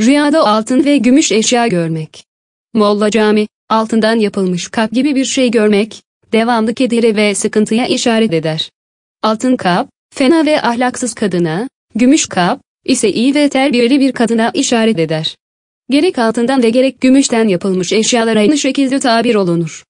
Rüyada altın ve gümüş eşya görmek. Molla cami, altından yapılmış kap gibi bir şey görmek, devamlı kedire ve sıkıntıya işaret eder. Altın kap, fena ve ahlaksız kadına, gümüş kap, ise iyi ve terbiyeli bir kadına işaret eder. Gerek altından ve gerek gümüşten yapılmış eşyalara aynı şekilde tabir olunur.